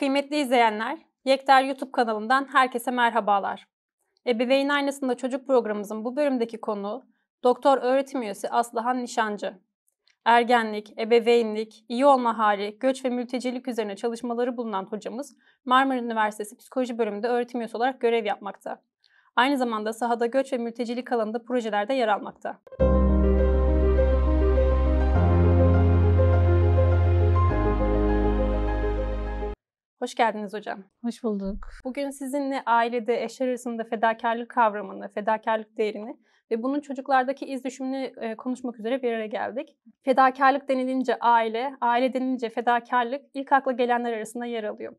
Kıymetli izleyenler, Yekter YouTube kanalından herkese merhabalar. Ebeveyn Aynasında Çocuk programımızın bu bölümdeki konu Doktor öğretim üyesi Aslıhan Nişancı. Ergenlik, ebeveynlik, iyi olma hali, göç ve mültecilik üzerine çalışmaları bulunan hocamız Marmara Üniversitesi Psikoloji bölümünde öğretim üyesi olarak görev yapmakta. Aynı zamanda sahada göç ve mültecilik alanında projelerde yer almakta. Müzik Hoş geldiniz hocam. Hoş bulduk. Bugün sizinle ailede eşler arasında fedakarlık kavramını, fedakarlık değerini ve bunun çocuklardaki iz düşümünü e, konuşmak üzere bir araya geldik. Fedakarlık denilince aile, aile denilince fedakarlık ilk akla gelenler arasında yer alıyor.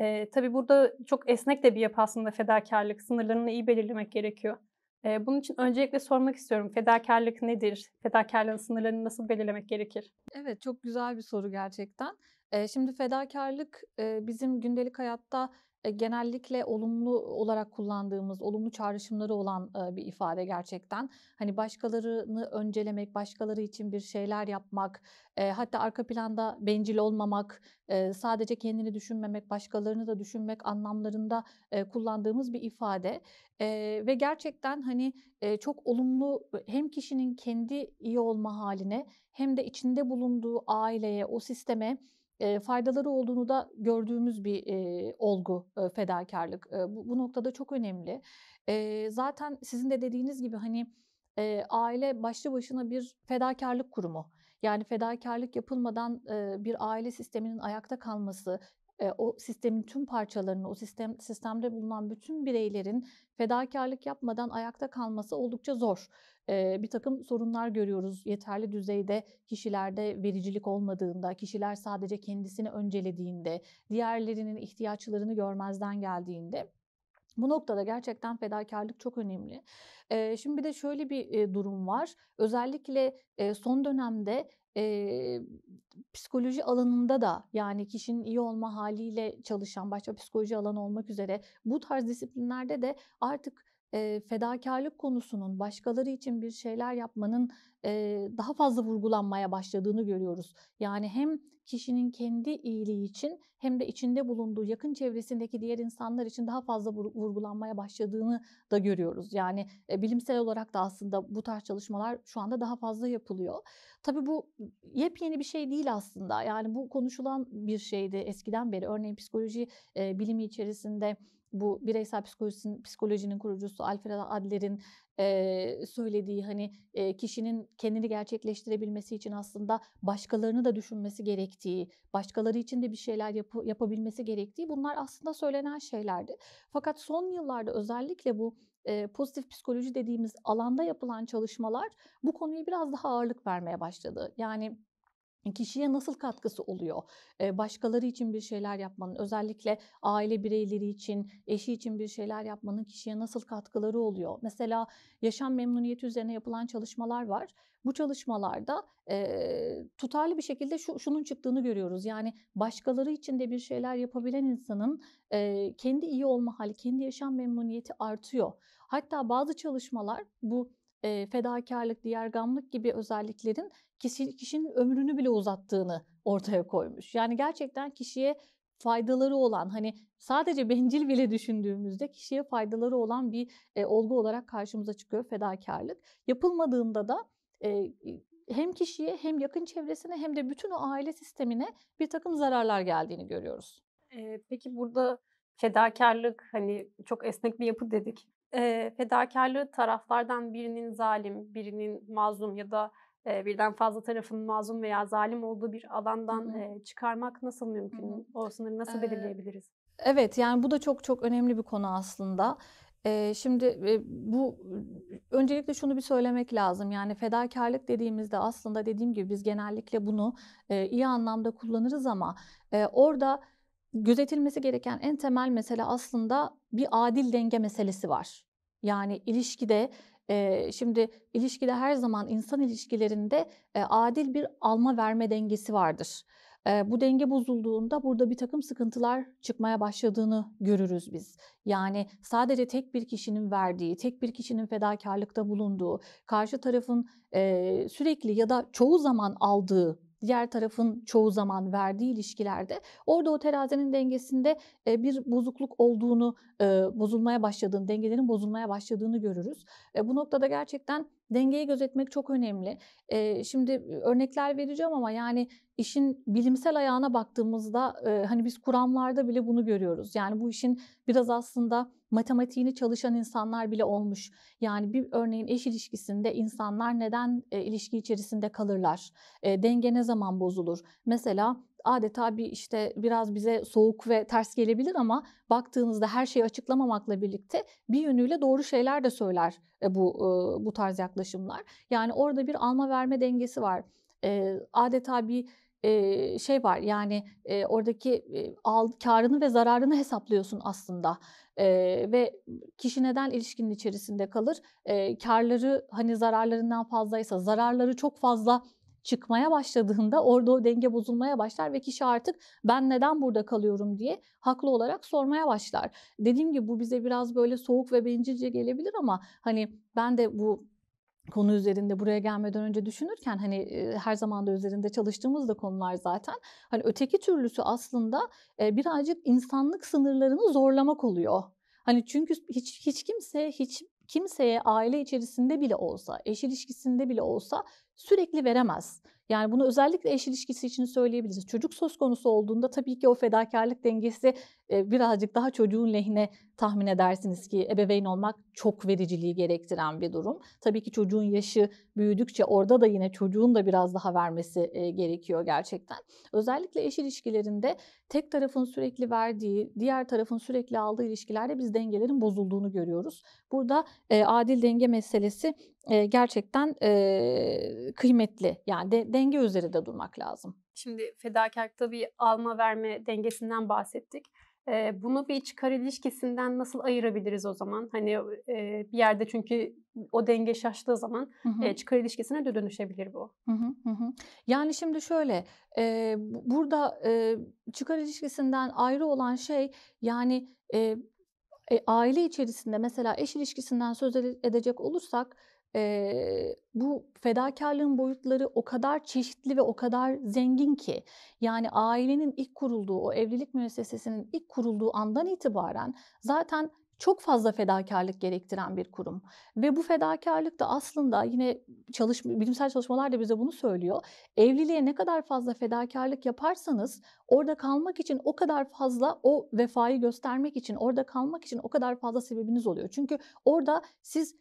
Ee, tabii burada çok esnek de bir yapı aslında fedakarlık. Sınırlarını iyi belirlemek gerekiyor. Ee, bunun için öncelikle sormak istiyorum. Fedakarlık nedir? Fedakarlığın sınırlarını nasıl belirlemek gerekir? Evet, çok güzel bir soru gerçekten. Şimdi fedakarlık bizim gündelik hayatta genellikle olumlu olarak kullandığımız, olumlu çağrışımları olan bir ifade gerçekten. Hani başkalarını öncelemek, başkaları için bir şeyler yapmak, hatta arka planda bencil olmamak, sadece kendini düşünmemek, başkalarını da düşünmek anlamlarında kullandığımız bir ifade. Ve gerçekten hani çok olumlu hem kişinin kendi iyi olma haline hem de içinde bulunduğu aileye, o sisteme e, faydaları olduğunu da gördüğümüz bir e, olgu e, fedakarlık. E, bu, bu noktada çok önemli. E, zaten sizin de dediğiniz gibi hani e, aile başlı başına bir fedakarlık kurumu. Yani fedakarlık yapılmadan e, bir aile sisteminin ayakta kalması, o sistemin tüm parçalarını, o sistem sistemde bulunan bütün bireylerin fedakarlık yapmadan ayakta kalması oldukça zor. Bir takım sorunlar görüyoruz yeterli düzeyde kişilerde vericilik olmadığında, kişiler sadece kendisini öncelediğinde, diğerlerinin ihtiyaçlarını görmezden geldiğinde. Bu noktada gerçekten fedakarlık çok önemli. Şimdi bir de şöyle bir durum var. Özellikle son dönemde e, psikoloji alanında da yani kişinin iyi olma haliyle çalışan başka psikoloji alanı olmak üzere bu tarz disiplinlerde de artık e, fedakarlık konusunun başkaları için bir şeyler yapmanın e, daha fazla vurgulanmaya başladığını görüyoruz. Yani hem kişinin kendi iyiliği için hem de içinde bulunduğu yakın çevresindeki diğer insanlar için daha fazla vurgulanmaya başladığını da görüyoruz. Yani e, bilimsel olarak da aslında bu tarz çalışmalar şu anda daha fazla yapılıyor. Tabii bu yepyeni bir şey değil aslında. Yani bu konuşulan bir şeydi eskiden beri. Örneğin psikoloji e, bilimi içerisinde bu bireysel psikolojinin, psikolojinin kurucusu Alfred Adler'in e, söylediği hani e, kişinin kendini gerçekleştirebilmesi için aslında başkalarını da düşünmesi gerektiği, başkaları için de bir şeyler yap yapabilmesi gerektiği bunlar aslında söylenen şeylerdi. Fakat son yıllarda özellikle bu e, pozitif psikoloji dediğimiz alanda yapılan çalışmalar bu konuya biraz daha ağırlık vermeye başladı. Yani kişiye nasıl katkısı oluyor? Başkaları için bir şeyler yapmanın, özellikle aile bireyleri için, eşi için bir şeyler yapmanın kişiye nasıl katkıları oluyor? Mesela yaşam memnuniyeti üzerine yapılan çalışmalar var. Bu çalışmalarda tutarlı bir şekilde şu, şunun çıktığını görüyoruz. Yani başkaları için de bir şeyler yapabilen insanın kendi iyi olma hali, kendi yaşam memnuniyeti artıyor. Hatta bazı çalışmalar bu e, fedakarlık, diğergamlık gibi özelliklerin kişi, kişinin ömrünü bile uzattığını ortaya koymuş. Yani gerçekten kişiye faydaları olan hani sadece bencil bile düşündüğümüzde kişiye faydaları olan bir e, olgu olarak karşımıza çıkıyor fedakarlık. Yapılmadığında da e, hem kişiye hem yakın çevresine hem de bütün o aile sistemine bir takım zararlar geldiğini görüyoruz. E, peki burada fedakarlık hani çok esnek bir yapı dedik. E, fedakarlığı taraflardan birinin zalim, birinin mazlum ya da e, birden fazla tarafın mazlum veya zalim olduğu bir alandan E, çıkarmak nasıl mümkün? Hı -hı. O sınırı nasıl belirleyebiliriz? Evet yani bu da çok çok önemli bir konu aslında. şimdi bu öncelikle şunu bir söylemek lazım. Yani fedakarlık dediğimizde aslında dediğim gibi biz genellikle bunu iyi anlamda kullanırız ama e, orada gözetilmesi gereken en temel mesele aslında bir adil denge meselesi var. Yani ilişkide şimdi ilişkide her zaman insan ilişkilerinde adil bir alma verme dengesi vardır. bu denge bozulduğunda burada bir takım sıkıntılar çıkmaya başladığını görürüz biz. Yani sadece tek bir kişinin verdiği, tek bir kişinin fedakarlıkta bulunduğu, karşı tarafın sürekli ya da çoğu zaman aldığı diğer tarafın çoğu zaman verdiği ilişkilerde orada o terazinin dengesinde bir bozukluk olduğunu, bozulmaya başladığını, dengelerin bozulmaya başladığını görürüz. Bu noktada gerçekten dengeyi gözetmek çok önemli. E, şimdi örnekler vereceğim ama yani işin bilimsel ayağına baktığımızda e, hani biz kuramlarda bile bunu görüyoruz. Yani bu işin biraz aslında matematiğini çalışan insanlar bile olmuş. Yani bir örneğin eş ilişkisinde insanlar neden e, ilişki içerisinde kalırlar? E, denge ne zaman bozulur? Mesela adeta bir işte biraz bize soğuk ve ters gelebilir ama baktığınızda her şeyi açıklamamakla birlikte bir yönüyle doğru şeyler de söyler e, bu e, bu tarz yaklaşımlar. Yani orada bir alma verme dengesi var. E, adeta bir şey var yani oradaki karını ve zararını hesaplıyorsun aslında ve kişi neden ilişkinin içerisinde kalır karları hani zararlarından fazlaysa zararları çok fazla çıkmaya başladığında orada o denge bozulmaya başlar ve kişi artık ben neden burada kalıyorum diye haklı olarak sormaya başlar. Dediğim gibi bu bize biraz böyle soğuk ve bencilce gelebilir ama hani ben de bu konu üzerinde buraya gelmeden önce düşünürken hani her zaman da üzerinde çalıştığımız da konular zaten. Hani öteki türlüsü aslında birazcık insanlık sınırlarını zorlamak oluyor. Hani çünkü hiç hiç kimse hiç kimseye aile içerisinde bile olsa, eş ilişkisinde bile olsa sürekli veremez. Yani bunu özellikle eş ilişkisi için söyleyebiliriz. Çocuk söz konusu olduğunda tabii ki o fedakarlık dengesi e, birazcık daha çocuğun lehine tahmin edersiniz ki ebeveyn olmak çok vericiliği gerektiren bir durum. Tabii ki çocuğun yaşı büyüdükçe orada da yine çocuğun da biraz daha vermesi e, gerekiyor gerçekten. Özellikle eş ilişkilerinde tek tarafın sürekli verdiği, diğer tarafın sürekli aldığı ilişkilerde biz dengelerin bozulduğunu görüyoruz. Burada e, adil denge meselesi gerçekten kıymetli. Yani de, denge üzerinde de durmak lazım. Şimdi fedakarlıkta bir alma verme dengesinden bahsettik. bunu bir çıkar ilişkisinden nasıl ayırabiliriz o zaman? Hani bir yerde çünkü o denge şaştığı zaman hı hı. çıkar ilişkisine de dönüşebilir bu. Hı hı hı. Yani şimdi şöyle burada çıkar ilişkisinden ayrı olan şey yani e, aile içerisinde mesela eş ilişkisinden söz edecek olursak e, bu fedakarlığın boyutları o kadar çeşitli ve o kadar zengin ki yani ailenin ilk kurulduğu o evlilik müessesesinin ilk kurulduğu andan itibaren zaten çok fazla fedakarlık gerektiren bir kurum. Ve bu fedakarlık da aslında yine çalış, bilimsel çalışmalar da bize bunu söylüyor. Evliliğe ne kadar fazla fedakarlık yaparsanız orada kalmak için o kadar fazla o vefayı göstermek için, orada kalmak için o kadar fazla sebebiniz oluyor. Çünkü orada siz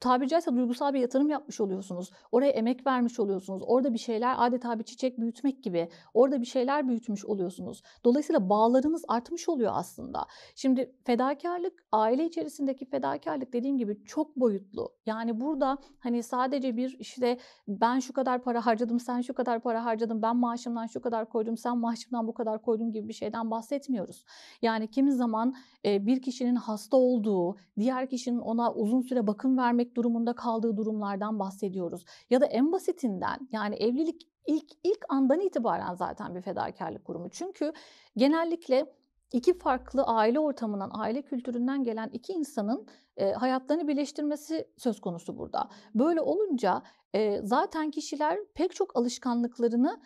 tabiri caizse duygusal bir yatırım yapmış oluyorsunuz. Oraya emek vermiş oluyorsunuz. Orada bir şeyler adeta bir çiçek büyütmek gibi orada bir şeyler büyütmüş oluyorsunuz. Dolayısıyla bağlarınız artmış oluyor aslında. Şimdi fedakarlık aile içerisindeki fedakarlık dediğim gibi çok boyutlu. Yani burada hani sadece bir işte ben şu kadar para harcadım, sen şu kadar para harcadın, ben maaşımdan şu kadar koydum, sen maaşımdan bu kadar koydun gibi bir şeyden bahsetmiyoruz. Yani kimi zaman bir kişinin hasta olduğu, diğer kişinin ona uzun süre bakım vermek etmek durumunda kaldığı durumlardan bahsediyoruz. Ya da en basitinden yani evlilik ilk ilk andan itibaren zaten bir fedakarlık kurumu. Çünkü genellikle iki farklı aile ortamından, aile kültüründen gelen iki insanın e, hayatlarını birleştirmesi söz konusu burada. Böyle olunca e, zaten kişiler pek çok alışkanlıklarını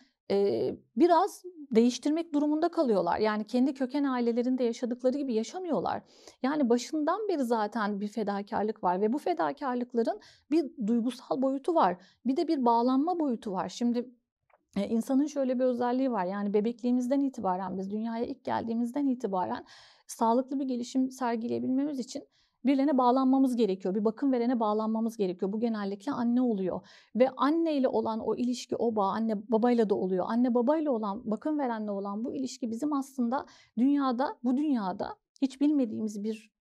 biraz değiştirmek durumunda kalıyorlar. Yani kendi köken ailelerinde yaşadıkları gibi yaşamıyorlar. Yani başından beri zaten bir fedakarlık var ve bu fedakarlıkların bir duygusal boyutu var. Bir de bir bağlanma boyutu var. Şimdi insanın şöyle bir özelliği var. Yani bebekliğimizden itibaren biz dünyaya ilk geldiğimizden itibaren sağlıklı bir gelişim sergileyebilmemiz için birine bağlanmamız gerekiyor. Bir bakım verene bağlanmamız gerekiyor. Bu genellikle anne oluyor. Ve anne ile olan o ilişki o bağ anne babayla da oluyor. Anne babayla olan bakım verenle olan bu ilişki bizim aslında dünyada bu dünyada hiç bilmediğimiz bir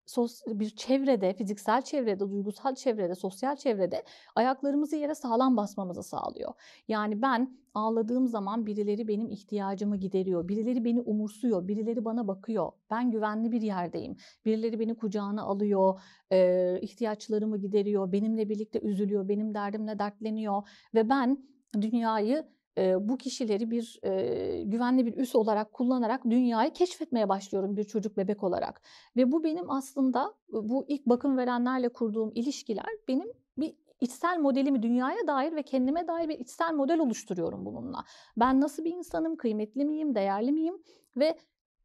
bir çevrede, fiziksel çevrede, duygusal çevrede, sosyal çevrede ayaklarımızı yere sağlam basmamızı sağlıyor. Yani ben ağladığım zaman birileri benim ihtiyacımı gideriyor, birileri beni umursuyor, birileri bana bakıyor. Ben güvenli bir yerdeyim. Birileri beni kucağına alıyor, ihtiyaçlarımı gideriyor, benimle birlikte üzülüyor, benim derdimle dertleniyor ve ben dünyayı e, bu kişileri bir e, güvenli bir üs olarak kullanarak dünyayı keşfetmeye başlıyorum bir çocuk bebek olarak. Ve bu benim aslında bu ilk bakım verenlerle kurduğum ilişkiler benim bir içsel modelimi dünyaya dair ve kendime dair bir içsel model oluşturuyorum bununla. Ben nasıl bir insanım, kıymetli miyim, değerli miyim ve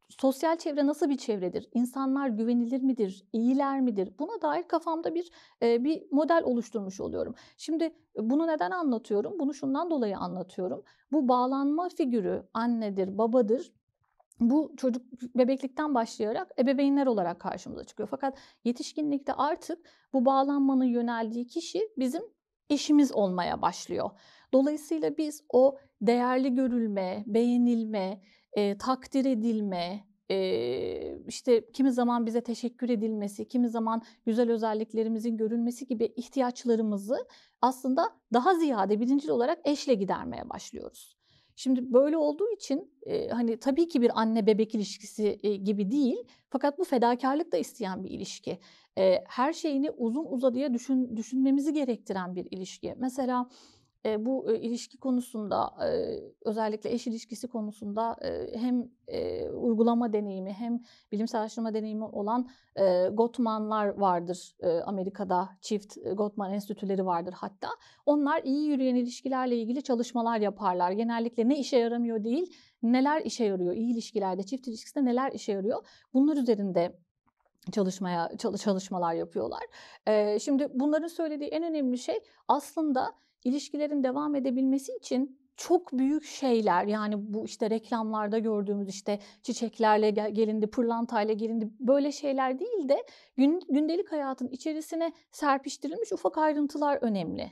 sosyal çevre nasıl bir çevredir? İnsanlar güvenilir midir? İyiler midir? Buna dair kafamda bir e, bir model oluşturmuş oluyorum. Şimdi bunu neden anlatıyorum? Bunu şundan dolayı anlatıyorum. Bu bağlanma figürü annedir, babadır bu çocuk bebeklikten başlayarak ebeveynler olarak karşımıza çıkıyor. Fakat yetişkinlikte artık bu bağlanmanın yöneldiği kişi bizim eşimiz olmaya başlıyor. Dolayısıyla biz o değerli görülme, beğenilme, e, takdir edilme, e, işte kimi zaman bize teşekkür edilmesi, kimi zaman güzel özelliklerimizin görülmesi gibi ihtiyaçlarımızı aslında daha ziyade birincil olarak eşle gidermeye başlıyoruz. Şimdi böyle olduğu için e, hani tabii ki bir anne bebek ilişkisi e, gibi değil fakat bu fedakarlık da isteyen bir ilişki. E, her şeyini uzun uzadıya düşün, düşünmemizi gerektiren bir ilişki. Mesela e, bu e, ilişki konusunda e, özellikle eş ilişkisi konusunda e, hem e, uygulama deneyimi hem bilimsel araştırma deneyimi olan e, Gottman'lar vardır e, Amerika'da çift e, Gottman enstitüleri vardır hatta. Onlar iyi yürüyen ilişkilerle ilgili çalışmalar yaparlar. Genellikle ne işe yaramıyor değil neler işe yarıyor iyi ilişkilerde çift ilişkisinde neler işe yarıyor bunlar üzerinde çalışmaya çalışmalar yapıyorlar. Ee, şimdi bunların söylediği en önemli şey aslında ilişkilerin devam edebilmesi için çok büyük şeyler yani bu işte reklamlarda gördüğümüz işte çiçeklerle gelindi, pırlantayla gelindi böyle şeyler değil de gündelik hayatın içerisine serpiştirilmiş ufak ayrıntılar önemli.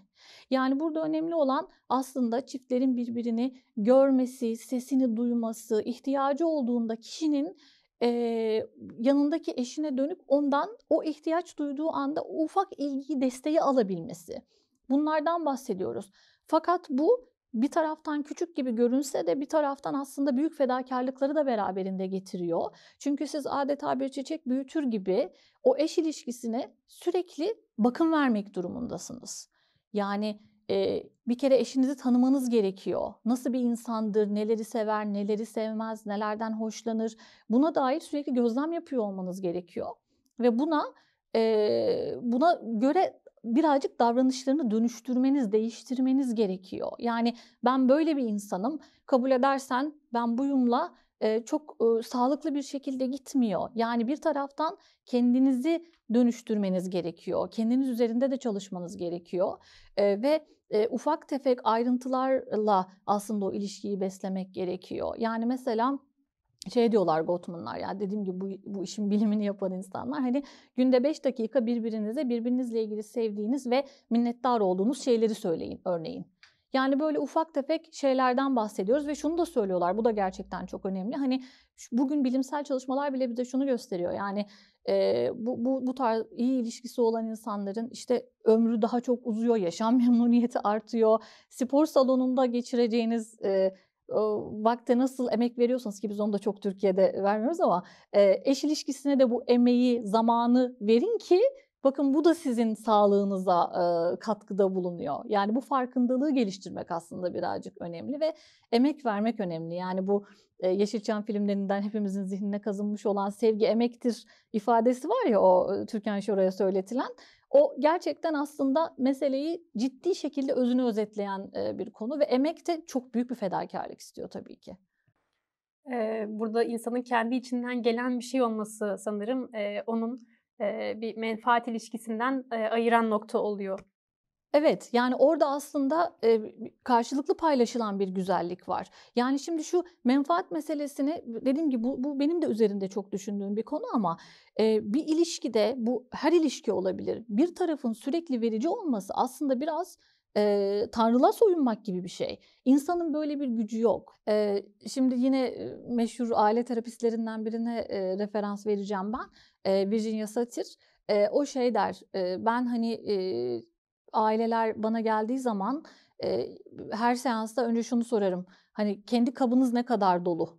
Yani burada önemli olan aslında çiftlerin birbirini görmesi, sesini duyması, ihtiyacı olduğunda kişinin e, yanındaki eşine dönüp ondan o ihtiyaç duyduğu anda ufak ilgiyi, desteği alabilmesi. Bunlardan bahsediyoruz. Fakat bu bir taraftan küçük gibi görünse de bir taraftan aslında büyük fedakarlıkları da beraberinde getiriyor. Çünkü siz adeta bir çiçek büyütür gibi o eş ilişkisine sürekli bakım vermek durumundasınız. Yani e, bir kere eşinizi tanımanız gerekiyor. Nasıl bir insandır, neleri sever, neleri sevmez, nelerden hoşlanır. Buna dair sürekli gözlem yapıyor olmanız gerekiyor. Ve buna e, buna göre birazcık davranışlarını dönüştürmeniz, değiştirmeniz gerekiyor. Yani ben böyle bir insanım, kabul edersen ben buyumla e, çok e, sağlıklı bir şekilde gitmiyor. Yani bir taraftan kendinizi dönüştürmeniz gerekiyor. Kendiniz üzerinde de çalışmanız gerekiyor. E, ve ufak tefek ayrıntılarla aslında o ilişkiyi beslemek gerekiyor. Yani mesela şey diyorlar Gottman'lar ya dediğim gibi bu, bu işin bilimini yapan insanlar hani günde 5 dakika birbirinize birbirinizle ilgili sevdiğiniz ve minnettar olduğunuz şeyleri söyleyin örneğin. Yani böyle ufak tefek şeylerden bahsediyoruz ve şunu da söylüyorlar. Bu da gerçekten çok önemli. Hani bugün bilimsel çalışmalar bile bize şunu gösteriyor. Yani e, bu, bu, bu tarz iyi ilişkisi olan insanların işte ömrü daha çok uzuyor, yaşam memnuniyeti artıyor. Spor salonunda geçireceğiniz e, vakte nasıl emek veriyorsanız ki biz onu da çok Türkiye'de vermiyoruz ama eş ilişkisine de bu emeği, zamanı verin ki bakın bu da sizin sağlığınıza katkıda bulunuyor. Yani bu farkındalığı geliştirmek aslında birazcık önemli ve emek vermek önemli. Yani bu Yeşilçam filmlerinden hepimizin zihnine kazınmış olan sevgi emektir ifadesi var ya o Türkan Şoray'a söyletilen. O gerçekten aslında meseleyi ciddi şekilde özünü özetleyen bir konu ve emek de çok büyük bir fedakarlık istiyor tabii ki. Burada insanın kendi içinden gelen bir şey olması sanırım onun bir menfaat ilişkisinden ayıran nokta oluyor Evet yani orada aslında e, karşılıklı paylaşılan bir güzellik var. Yani şimdi şu menfaat meselesini dediğim gibi bu, bu benim de üzerinde çok düşündüğüm bir konu ama e, bir ilişkide bu her ilişki olabilir. Bir tarafın sürekli verici olması aslında biraz e, tanrılığa soyunmak gibi bir şey. İnsanın böyle bir gücü yok. E, şimdi yine meşhur aile terapistlerinden birine e, referans vereceğim ben. E, Virginia Satir. E, o şey der, e, ben hani e, aileler bana geldiği zaman e, her seansta önce şunu sorarım. Hani kendi kabınız ne kadar dolu?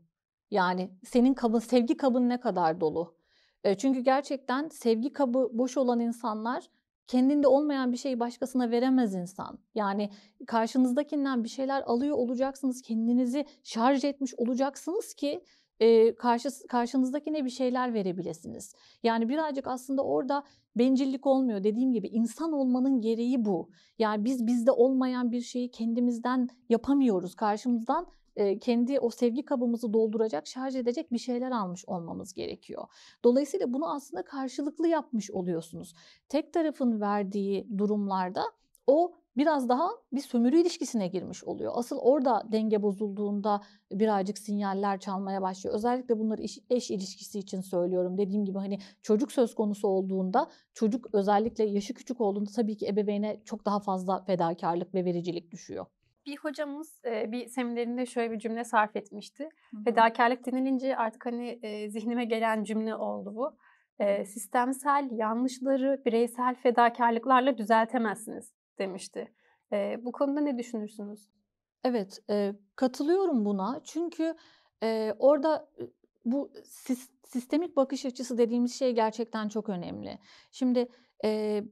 Yani senin kabın, sevgi kabın ne kadar dolu? E, çünkü gerçekten sevgi kabı boş olan insanlar kendinde olmayan bir şeyi başkasına veremez insan. Yani karşınızdakinden bir şeyler alıyor olacaksınız, kendinizi şarj etmiş olacaksınız ki e, karşı, karşınızdakine bir şeyler verebilirsiniz. Yani birazcık aslında orada bencillik olmuyor. Dediğim gibi insan olmanın gereği bu. Yani biz bizde olmayan bir şeyi kendimizden yapamıyoruz. Karşımızdan kendi o sevgi kabımızı dolduracak, şarj edecek bir şeyler almış olmamız gerekiyor. Dolayısıyla bunu aslında karşılıklı yapmış oluyorsunuz. Tek tarafın verdiği durumlarda o biraz daha bir sömürü ilişkisine girmiş oluyor. Asıl orada denge bozulduğunda birazcık sinyaller çalmaya başlıyor. Özellikle bunları eş, eş ilişkisi için söylüyorum. Dediğim gibi hani çocuk söz konusu olduğunda çocuk özellikle yaşı küçük olduğunda tabii ki ebeveyne çok daha fazla fedakarlık ve vericilik düşüyor bir hocamız e, bir seminerinde şöyle bir cümle sarf etmişti. Fedakarlık denilince artık hani e, zihnime gelen cümle oldu bu. E, sistemsel yanlışları bireysel fedakarlıklarla düzeltemezsiniz demişti. E, bu konuda ne düşünürsünüz? Evet, e, katılıyorum buna. Çünkü e, orada bu sistemik bakış açısı dediğimiz şey gerçekten çok önemli. Şimdi e,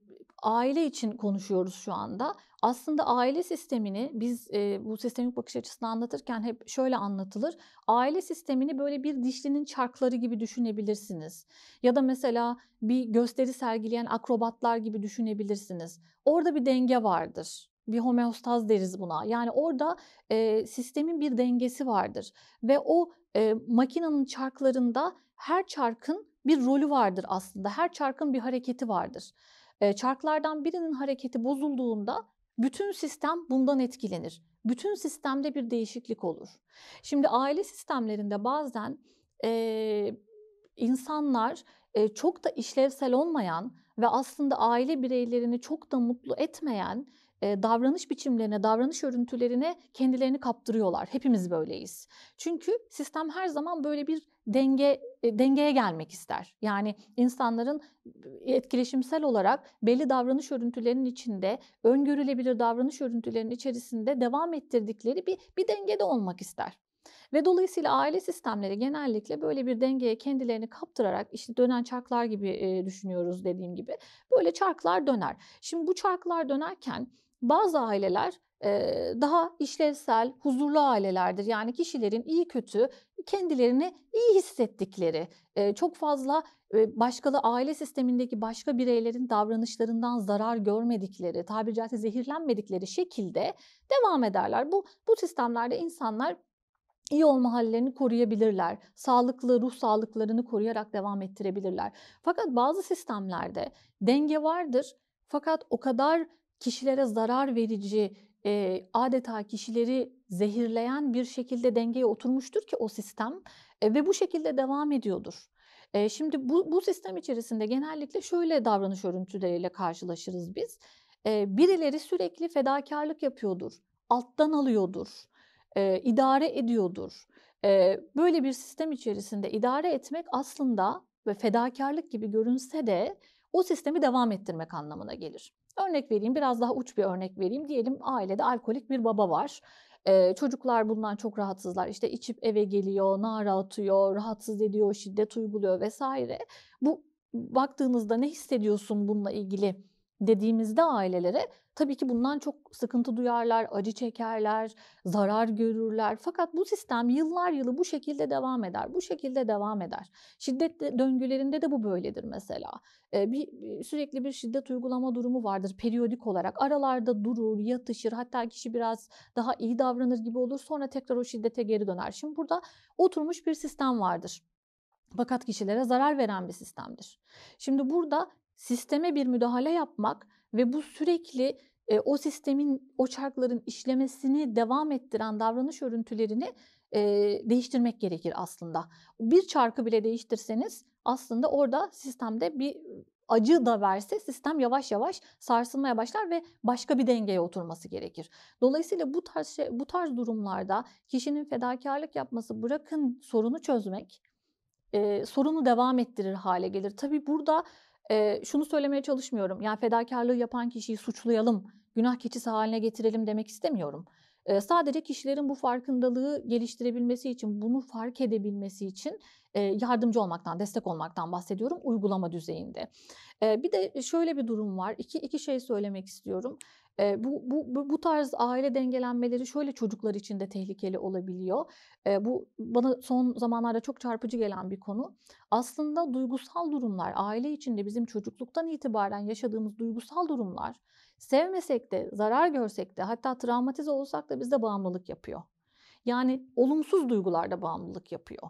aile için konuşuyoruz şu anda. Aslında aile sistemini biz e, bu sistemik bakış açısını anlatırken hep şöyle anlatılır. Aile sistemini böyle bir dişlinin çarkları gibi düşünebilirsiniz. Ya da mesela bir gösteri sergileyen akrobatlar gibi düşünebilirsiniz. Orada bir denge vardır. Bir homeostaz deriz buna. Yani orada e, sistemin bir dengesi vardır. Ve o e, makinenin çarklarında her çarkın bir rolü vardır aslında. Her çarkın bir hareketi vardır. E, çarklardan birinin hareketi bozulduğunda bütün sistem bundan etkilenir. Bütün sistemde bir değişiklik olur. Şimdi aile sistemlerinde bazen e, insanlar e, çok da işlevsel olmayan ve aslında aile bireylerini çok da mutlu etmeyen davranış biçimlerine, davranış örüntülerine kendilerini kaptırıyorlar. Hepimiz böyleyiz. Çünkü sistem her zaman böyle bir denge e, dengeye gelmek ister. Yani insanların e, etkileşimsel olarak belli davranış örüntülerinin içinde, öngörülebilir davranış örüntülerinin içerisinde devam ettirdikleri bir bir dengede olmak ister. Ve dolayısıyla aile sistemleri genellikle böyle bir dengeye kendilerini kaptırarak işte dönen çarklar gibi e, düşünüyoruz dediğim gibi böyle çarklar döner. Şimdi bu çarklar dönerken bazı aileler daha işlevsel, huzurlu ailelerdir. Yani kişilerin iyi kötü kendilerini iyi hissettikleri, çok fazla başkalı aile sistemindeki başka bireylerin davranışlarından zarar görmedikleri, tabiri caizse zehirlenmedikleri şekilde devam ederler. Bu bu sistemlerde insanlar iyi olma hallerini koruyabilirler. Sağlıklı ruh sağlıklarını koruyarak devam ettirebilirler. Fakat bazı sistemlerde denge vardır. Fakat o kadar kişilere zarar verici, e, adeta kişileri zehirleyen bir şekilde dengeye oturmuştur ki o sistem e, ve bu şekilde devam ediyordur. E, şimdi bu, bu sistem içerisinde genellikle şöyle davranış örüntüleriyle karşılaşırız biz. E, birileri sürekli fedakarlık yapıyordur, alttan alıyordur, e, idare ediyordur. E, böyle bir sistem içerisinde idare etmek aslında ve fedakarlık gibi görünse de o sistemi devam ettirmek anlamına gelir. Örnek vereyim, biraz daha uç bir örnek vereyim. Diyelim ailede alkolik bir baba var. Ee, çocuklar bundan çok rahatsızlar. İşte içip eve geliyor, nara atıyor, rahatsız ediyor, şiddet uyguluyor vesaire. Bu baktığınızda ne hissediyorsun bununla ilgili? dediğimizde ailelere tabii ki bundan çok sıkıntı duyarlar, acı çekerler, zarar görürler. Fakat bu sistem yıllar yılı bu şekilde devam eder, bu şekilde devam eder. Şiddet döngülerinde de bu böyledir mesela. Bir, sürekli bir şiddet uygulama durumu vardır periyodik olarak. Aralarda durur, yatışır, hatta kişi biraz daha iyi davranır gibi olur. Sonra tekrar o şiddete geri döner. Şimdi burada oturmuş bir sistem vardır fakat kişilere zarar veren bir sistemdir. Şimdi burada sisteme bir müdahale yapmak ve bu sürekli e, o sistemin, o çarkların işlemesini devam ettiren davranış örüntülerini e, değiştirmek gerekir aslında. Bir çarkı bile değiştirseniz aslında orada sistemde bir acı da verse sistem yavaş yavaş sarsılmaya başlar ve başka bir dengeye oturması gerekir. Dolayısıyla bu tarz şey, bu tarz durumlarda kişinin fedakarlık yapması bırakın sorunu çözmek e, sorunu devam ettirir hale gelir. Tabi burada e, şunu söylemeye çalışmıyorum. Yani fedakarlığı yapan kişiyi suçlayalım, günah keçisi haline getirelim demek istemiyorum sadece kişilerin bu farkındalığı geliştirebilmesi için, bunu fark edebilmesi için yardımcı olmaktan, destek olmaktan bahsediyorum uygulama düzeyinde. bir de şöyle bir durum var. İki, iki şey söylemek istiyorum. bu, bu, bu tarz aile dengelenmeleri şöyle çocuklar için de tehlikeli olabiliyor. bu bana son zamanlarda çok çarpıcı gelen bir konu. Aslında duygusal durumlar, aile içinde bizim çocukluktan itibaren yaşadığımız duygusal durumlar Sevmesek de, zarar görsek de, hatta travmatize olsak da bizde bağımlılık yapıyor. Yani olumsuz duygularda bağımlılık yapıyor.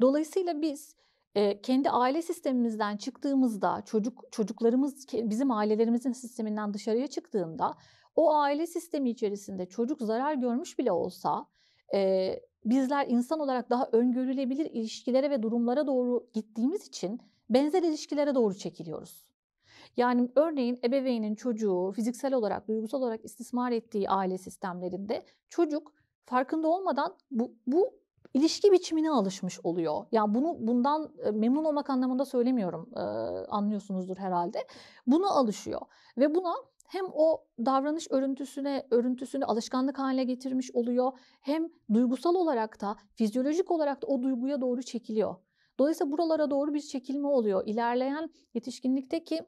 Dolayısıyla biz e, kendi aile sistemimizden çıktığımızda, çocuk çocuklarımız bizim ailelerimizin sisteminden dışarıya çıktığında o aile sistemi içerisinde çocuk zarar görmüş bile olsa e, bizler insan olarak daha öngörülebilir ilişkilere ve durumlara doğru gittiğimiz için benzer ilişkilere doğru çekiliyoruz. Yani örneğin ebeveynin çocuğu fiziksel olarak, duygusal olarak istismar ettiği aile sistemlerinde çocuk farkında olmadan bu, bu ilişki biçimine alışmış oluyor. Yani bunu bundan e, memnun olmak anlamında söylemiyorum. Ee, anlıyorsunuzdur herhalde. Buna alışıyor ve buna hem o davranış örüntüsüne örüntüsünü alışkanlık haline getirmiş oluyor hem duygusal olarak da fizyolojik olarak da o duyguya doğru çekiliyor. Dolayısıyla buralara doğru bir çekilme oluyor. İlerleyen yetişkinlikteki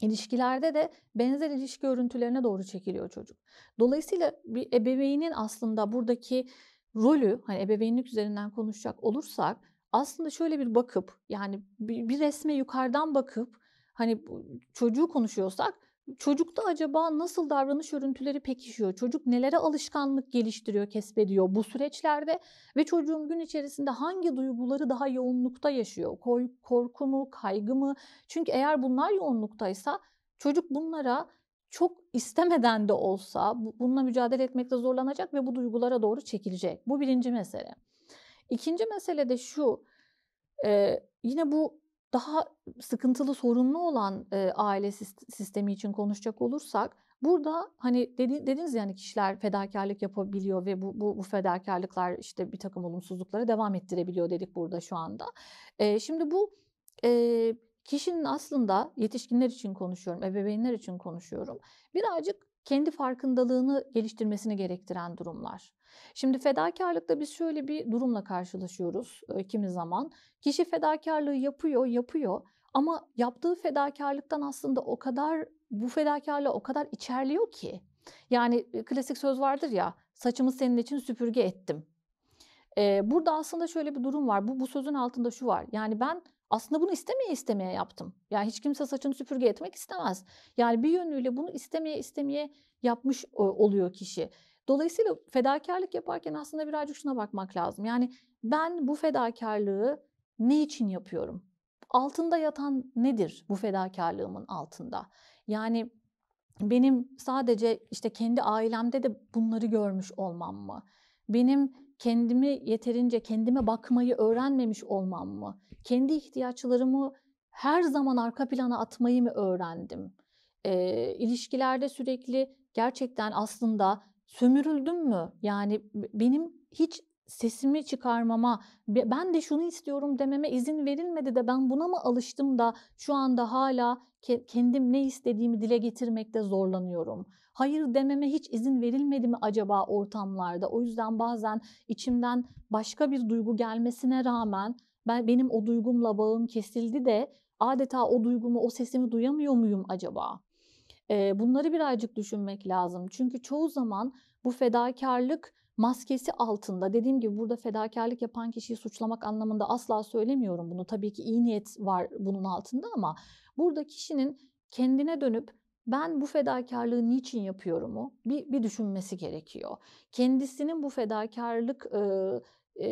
İlişkilerde de benzer ilişki görüntülerine doğru çekiliyor çocuk. Dolayısıyla bir ebeveynin aslında buradaki rolü hani ebeveynlik üzerinden konuşacak olursak aslında şöyle bir bakıp yani bir, resme yukarıdan bakıp hani çocuğu konuşuyorsak Çocukta acaba nasıl davranış örüntüleri pekişiyor? Çocuk nelere alışkanlık geliştiriyor, kesbediyor bu süreçlerde? Ve çocuğun gün içerisinde hangi duyguları daha yoğunlukta yaşıyor? Korku mu, kaygı mı? Çünkü eğer bunlar yoğunluktaysa çocuk bunlara çok istemeden de olsa bununla mücadele etmekte zorlanacak ve bu duygulara doğru çekilecek. Bu birinci mesele. İkinci mesele de şu, e, yine bu daha sıkıntılı, sorunlu olan e, aile sistemi için konuşacak olursak burada hani dedi, dediniz yani kişiler fedakarlık yapabiliyor ve bu, bu, bu fedakarlıklar işte bir takım olumsuzluklara devam ettirebiliyor dedik burada şu anda. E, şimdi bu e, kişinin aslında yetişkinler için konuşuyorum, ebeveynler için konuşuyorum. Birazcık kendi farkındalığını geliştirmesini gerektiren durumlar. Şimdi fedakarlıkta biz şöyle bir durumla karşılaşıyoruz kimi zaman. Kişi fedakarlığı yapıyor, yapıyor ama yaptığı fedakarlıktan aslında o kadar bu fedakarlığı o kadar içerliyor ki. Yani klasik söz vardır ya saçımı senin için süpürge ettim. Ee, burada aslında şöyle bir durum var. Bu, bu sözün altında şu var. Yani ben aslında bunu istemeye istemeye yaptım. Yani hiç kimse saçını süpürge etmek istemez. Yani bir yönüyle bunu istemeye istemeye yapmış e, oluyor kişi. Dolayısıyla fedakarlık yaparken aslında birazcık şuna bakmak lazım. Yani ben bu fedakarlığı ne için yapıyorum? Altında yatan nedir bu fedakarlığımın altında? Yani benim sadece işte kendi ailemde de bunları görmüş olmam mı? Benim kendimi yeterince kendime bakmayı öğrenmemiş olmam mı? Kendi ihtiyaçlarımı her zaman arka plana atmayı mı öğrendim? E, ilişkilerde sürekli gerçekten aslında sömürüldüm mü? Yani benim hiç sesimi çıkarmama, ben de şunu istiyorum dememe izin verilmedi de ben buna mı alıştım da şu anda hala kendim ne istediğimi dile getirmekte zorlanıyorum. Hayır dememe hiç izin verilmedi mi acaba ortamlarda? O yüzden bazen içimden başka bir duygu gelmesine rağmen ben benim o duygumla bağım kesildi de adeta o duygumu, o sesimi duyamıyor muyum acaba? Bunları birazcık düşünmek lazım. Çünkü çoğu zaman bu fedakarlık maskesi altında dediğim gibi burada fedakarlık yapan kişiyi suçlamak anlamında asla söylemiyorum bunu. Tabii ki iyi niyet var bunun altında ama burada kişinin kendine dönüp ben bu fedakarlığı niçin yapıyorumu bir, bir düşünmesi gerekiyor. Kendisinin bu fedakarlık e, e,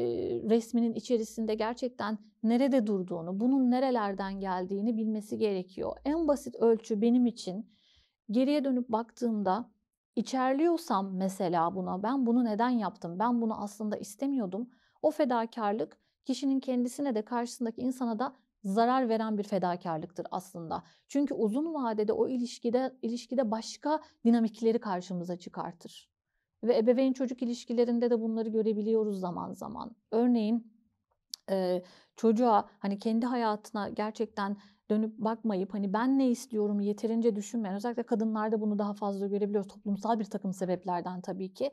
resminin içerisinde gerçekten nerede durduğunu, bunun nerelerden geldiğini bilmesi gerekiyor. En basit ölçü benim için geriye dönüp baktığımda İçerliyorsam mesela buna ben bunu neden yaptım? Ben bunu aslında istemiyordum. O fedakarlık kişinin kendisine de karşısındaki insana da zarar veren bir fedakarlıktır aslında. Çünkü uzun vadede o ilişkide ilişkide başka dinamikleri karşımıza çıkartır. Ve ebeveyn çocuk ilişkilerinde de bunları görebiliyoruz zaman zaman. Örneğin çocuğa hani kendi hayatına gerçekten dönüp bakmayıp hani ben ne istiyorum yeterince düşünmeyen özellikle kadınlarda bunu daha fazla görebiliyoruz toplumsal bir takım sebeplerden tabii ki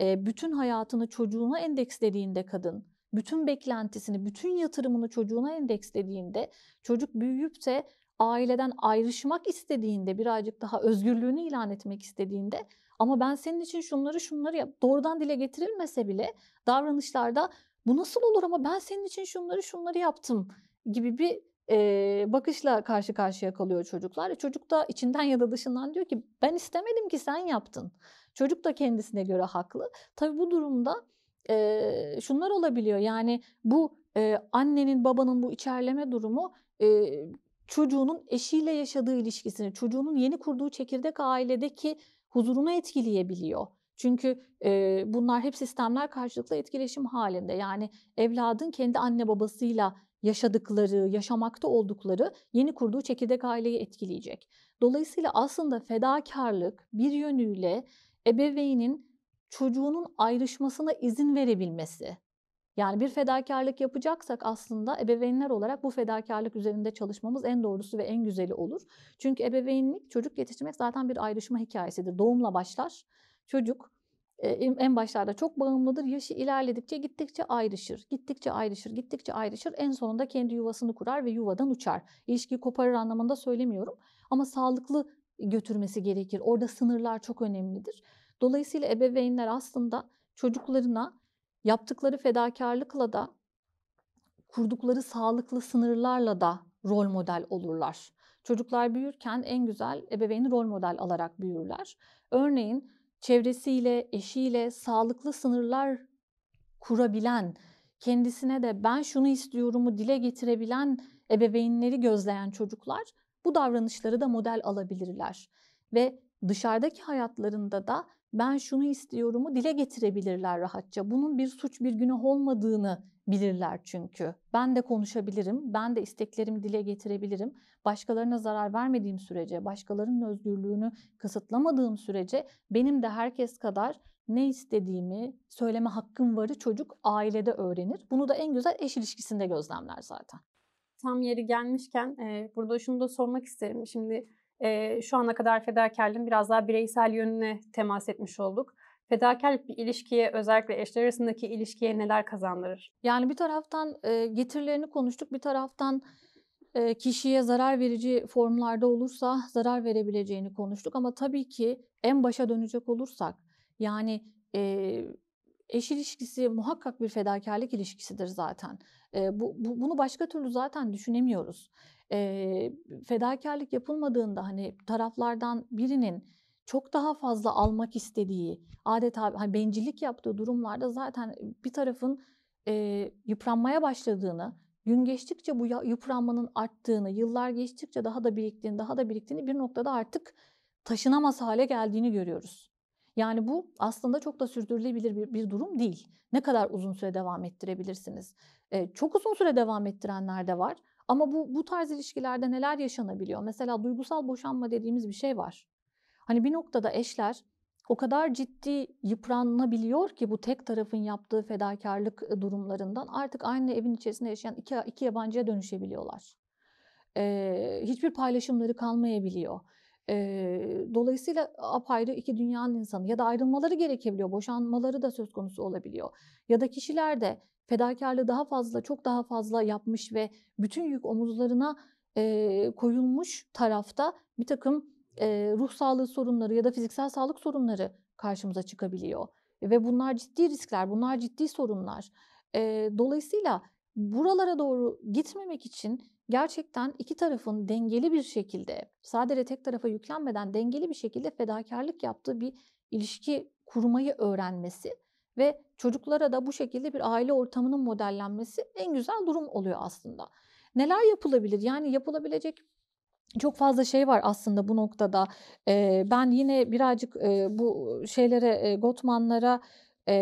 e, bütün hayatını çocuğuna endekslediğinde kadın bütün beklentisini bütün yatırımını çocuğuna endekslediğinde çocuk büyüyüp de aileden ayrışmak istediğinde birazcık daha özgürlüğünü ilan etmek istediğinde ama ben senin için şunları şunları yap doğrudan dile getirilmese bile davranışlarda bu nasıl olur ama ben senin için şunları şunları yaptım gibi bir e, bakışla karşı karşıya kalıyor çocuklar. E, çocuk da içinden ya da dışından diyor ki ben istemedim ki sen yaptın. Çocuk da kendisine göre haklı. Tabi bu durumda e, şunlar olabiliyor. Yani bu e, annenin babanın bu içerleme durumu e, çocuğunun eşiyle yaşadığı ilişkisini, çocuğunun yeni kurduğu çekirdek ailedeki huzurunu etkileyebiliyor. Çünkü e, bunlar hep sistemler karşılıklı etkileşim halinde. Yani evladın kendi anne babasıyla yaşadıkları, yaşamakta oldukları yeni kurduğu çekirdek aileyi etkileyecek. Dolayısıyla aslında fedakarlık bir yönüyle ebeveynin çocuğunun ayrışmasına izin verebilmesi. Yani bir fedakarlık yapacaksak aslında ebeveynler olarak bu fedakarlık üzerinde çalışmamız en doğrusu ve en güzeli olur. Çünkü ebeveynlik çocuk yetiştirmek zaten bir ayrışma hikayesidir. Doğumla başlar. Çocuk en başlarda çok bağımlıdır. Yaşı ilerledikçe gittikçe ayrışır. Gittikçe ayrışır, gittikçe ayrışır. En sonunda kendi yuvasını kurar ve yuvadan uçar. İlişki koparır anlamında söylemiyorum. Ama sağlıklı götürmesi gerekir. Orada sınırlar çok önemlidir. Dolayısıyla ebeveynler aslında çocuklarına yaptıkları fedakarlıkla da kurdukları sağlıklı sınırlarla da rol model olurlar. Çocuklar büyürken en güzel ebeveyni rol model alarak büyürler. Örneğin çevresiyle, eşiyle sağlıklı sınırlar kurabilen, kendisine de ben şunu istiyorumu dile getirebilen ebeveynleri gözleyen çocuklar bu davranışları da model alabilirler ve dışarıdaki hayatlarında da ben şunu istiyorumu dile getirebilirler rahatça. Bunun bir suç bir günah olmadığını bilirler çünkü. Ben de konuşabilirim, ben de isteklerimi dile getirebilirim. Başkalarına zarar vermediğim sürece, başkalarının özgürlüğünü kısıtlamadığım sürece benim de herkes kadar ne istediğimi söyleme hakkım varı çocuk ailede öğrenir. Bunu da en güzel eş ilişkisinde gözlemler zaten. Tam yeri gelmişken e, burada şunu da sormak isterim. Şimdi e, şu ana kadar fedakarlığın biraz daha bireysel yönüne temas etmiş olduk. Fedakarlık bir ilişkiye, özellikle eşler arasındaki ilişkiye neler kazandırır? Yani bir taraftan e, getirilerini konuştuk, bir taraftan e, kişiye zarar verici formlarda olursa zarar verebileceğini konuştuk. Ama tabii ki en başa dönecek olursak, yani e, eş ilişkisi muhakkak bir fedakarlık ilişkisidir zaten. E, bu, bu, bunu başka türlü zaten düşünemiyoruz. E, fedakarlık yapılmadığında hani taraflardan birinin çok daha fazla almak istediği, adeta hani bencillik yaptığı durumlarda zaten bir tarafın e, yıpranmaya başladığını, gün geçtikçe bu yıpranmanın arttığını, yıllar geçtikçe daha da biriktiğini, daha da biriktiğini bir noktada artık taşınamaz hale geldiğini görüyoruz. Yani bu aslında çok da sürdürülebilir bir, bir durum değil. Ne kadar uzun süre devam ettirebilirsiniz? Ee, çok uzun süre devam ettirenler de var. Ama bu, bu tarz ilişkilerde neler yaşanabiliyor? Mesela duygusal boşanma dediğimiz bir şey var. Hani bir noktada eşler o kadar ciddi yıpranabiliyor ki bu tek tarafın yaptığı fedakarlık durumlarından artık aynı evin içerisinde yaşayan iki, iki yabancıya dönüşebiliyorlar. Ee, hiçbir paylaşımları kalmayabiliyor. Ee, dolayısıyla apayrı iki dünyanın insanı ya da ayrılmaları gerekebiliyor, boşanmaları da söz konusu olabiliyor. Ya da kişiler de fedakarlığı daha fazla, çok daha fazla yapmış ve bütün yük omuzlarına e, koyulmuş tarafta bir takım e, ruh sağlığı sorunları ya da fiziksel sağlık sorunları karşımıza çıkabiliyor. Ve bunlar ciddi riskler, bunlar ciddi sorunlar. E, dolayısıyla buralara doğru gitmemek için gerçekten iki tarafın dengeli bir şekilde, sadece tek tarafa yüklenmeden dengeli bir şekilde fedakarlık yaptığı bir ilişki kurmayı öğrenmesi ve çocuklara da bu şekilde bir aile ortamının modellenmesi en güzel durum oluyor aslında. Neler yapılabilir? Yani yapılabilecek çok fazla şey var aslında bu noktada. E, ben yine birazcık e, bu şeylere, e, Gottman'lara e,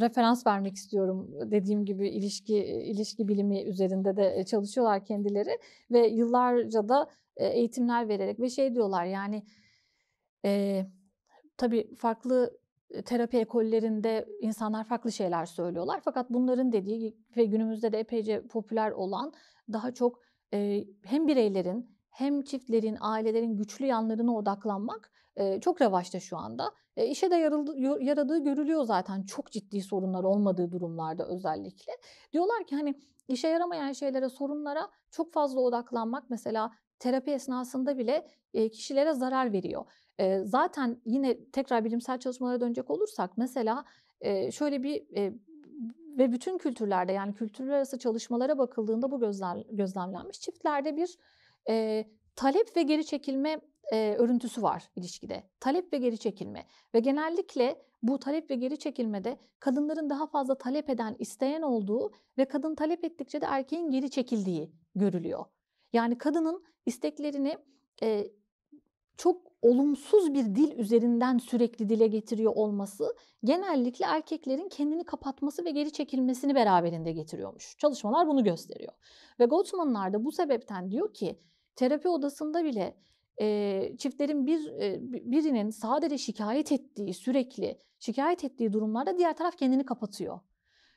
referans vermek istiyorum. Dediğim gibi ilişki ilişki bilimi üzerinde de çalışıyorlar kendileri ve yıllarca da e, eğitimler vererek ve şey diyorlar yani e, tabii farklı terapi ekollerinde insanlar farklı şeyler söylüyorlar. Fakat bunların dediği ve günümüzde de epeyce popüler olan daha çok hem bireylerin hem çiftlerin, ailelerin güçlü yanlarına odaklanmak çok revaçta şu anda. İşe de yaradığı görülüyor zaten çok ciddi sorunlar olmadığı durumlarda özellikle. Diyorlar ki hani işe yaramayan şeylere, sorunlara çok fazla odaklanmak mesela terapi esnasında bile kişilere zarar veriyor. Zaten yine tekrar bilimsel çalışmalara dönecek olursak mesela şöyle bir ve bütün kültürlerde yani kültürler arası çalışmalara bakıldığında bu gözlem, gözlemlenmiş. Çiftlerde bir e, talep ve geri çekilme e, örüntüsü var ilişkide. Talep ve geri çekilme ve genellikle bu talep ve geri çekilmede kadınların daha fazla talep eden, isteyen olduğu ve kadın talep ettikçe de erkeğin geri çekildiği görülüyor. Yani kadının isteklerini e, çok olumsuz bir dil üzerinden sürekli dile getiriyor olması genellikle erkeklerin kendini kapatması ve geri çekilmesini beraberinde getiriyormuş. Çalışmalar bunu gösteriyor. Ve Gottman'lar da bu sebepten diyor ki terapi odasında bile e, çiftlerin bir e, birinin sadece şikayet ettiği sürekli şikayet ettiği durumlarda diğer taraf kendini kapatıyor.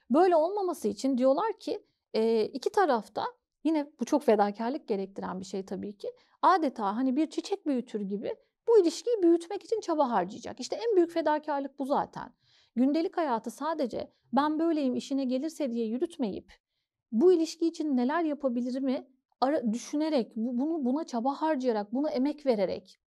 Böyle olmaması için diyorlar ki e, iki tarafta yine bu çok fedakarlık gerektiren bir şey tabii ki adeta hani bir çiçek büyütür gibi bu ilişkiyi büyütmek için çaba harcayacak. İşte en büyük fedakarlık bu zaten. Gündelik hayatı sadece ben böyleyim işine gelirse diye yürütmeyip bu ilişki için neler yapabilir mi ara, düşünerek, bu, bunu buna çaba harcayarak, buna emek vererek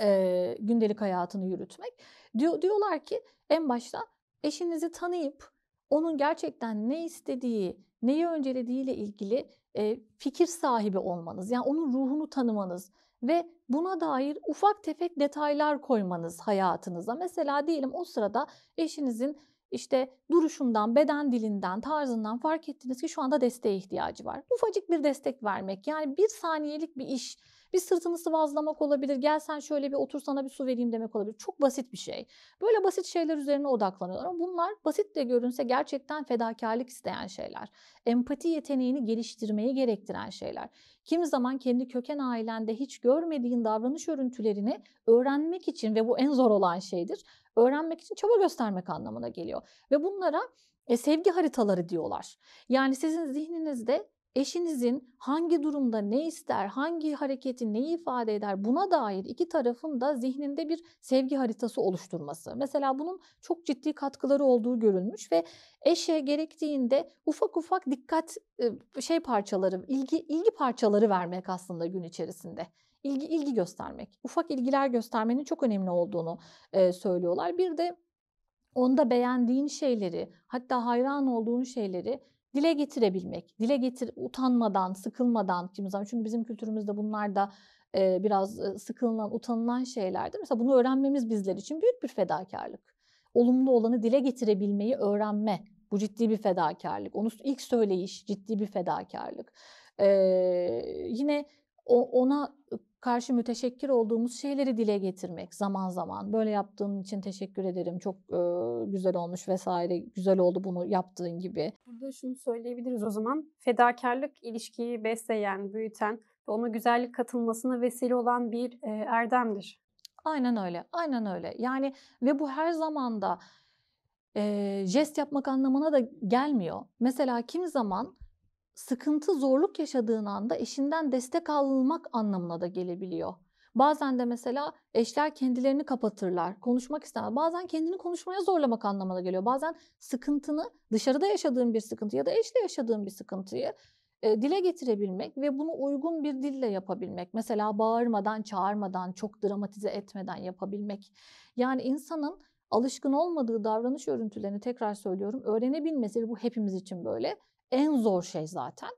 e, gündelik hayatını yürütmek. Diyor, diyorlar ki en başta eşinizi tanıyıp onun gerçekten ne istediği, neyi öncelediğiyle ilgili e, fikir sahibi olmanız, yani onun ruhunu tanımanız, ve buna dair ufak tefek detaylar koymanız hayatınıza. Mesela diyelim o sırada eşinizin işte duruşundan, beden dilinden, tarzından fark ettiniz ki şu anda desteğe ihtiyacı var. Ufacık bir destek vermek yani bir saniyelik bir iş bir sırtını sıvazlamak olabilir. Gel sen şöyle bir otur sana bir su vereyim demek olabilir. Çok basit bir şey. Böyle basit şeyler üzerine odaklanıyorlar ama bunlar basit de görünse gerçekten fedakarlık isteyen şeyler. Empati yeteneğini geliştirmeyi gerektiren şeyler. Kimi zaman kendi köken ailende hiç görmediğin davranış örüntülerini öğrenmek için ve bu en zor olan şeydir. Öğrenmek için çaba göstermek anlamına geliyor. Ve bunlara e, sevgi haritaları diyorlar. Yani sizin zihninizde eşinizin hangi durumda ne ister, hangi hareketi ne ifade eder buna dair iki tarafın da zihninde bir sevgi haritası oluşturması. Mesela bunun çok ciddi katkıları olduğu görülmüş ve eşe gerektiğinde ufak ufak dikkat e, şey parçaları, ilgi ilgi parçaları vermek aslında gün içerisinde ilgi ilgi göstermek. Ufak ilgiler göstermenin çok önemli olduğunu e, söylüyorlar. Bir de onda beğendiğin şeyleri, hatta hayran olduğun şeyleri dile getirebilmek, dile getir utanmadan, sıkılmadan kimi zaman çünkü bizim kültürümüzde bunlar da e, biraz sıkılınan, utanılan şeylerdir. Mesela bunu öğrenmemiz bizler için büyük bir fedakarlık. Olumlu olanı dile getirebilmeyi öğrenme. Bu ciddi bir fedakarlık. Onu ilk söyleyiş ciddi bir fedakarlık. Ee, yine o, ona karşı müteşekkir olduğumuz şeyleri dile getirmek zaman zaman. Böyle yaptığın için teşekkür ederim. Çok e, güzel olmuş vesaire. Güzel oldu bunu yaptığın gibi. Burada şunu söyleyebiliriz o zaman. Fedakarlık ilişkiyi besleyen, büyüten ve ona güzellik katılmasına vesile olan bir e, erdemdir. Aynen öyle. Aynen öyle. Yani ve bu her zamanda e, jest yapmak anlamına da gelmiyor. Mesela kim zaman sıkıntı, zorluk yaşadığın anda eşinden destek almak anlamına da gelebiliyor. Bazen de mesela eşler kendilerini kapatırlar, konuşmak istemez. Bazen kendini konuşmaya zorlamak anlamına geliyor. Bazen sıkıntını, dışarıda yaşadığın bir sıkıntı ya da eşle yaşadığın bir sıkıntıyı e, dile getirebilmek ve bunu uygun bir dille yapabilmek. Mesela bağırmadan, çağırmadan, çok dramatize etmeden yapabilmek. Yani insanın alışkın olmadığı davranış örüntülerini tekrar söylüyorum öğrenebilmesi bu hepimiz için böyle en zor şey zaten.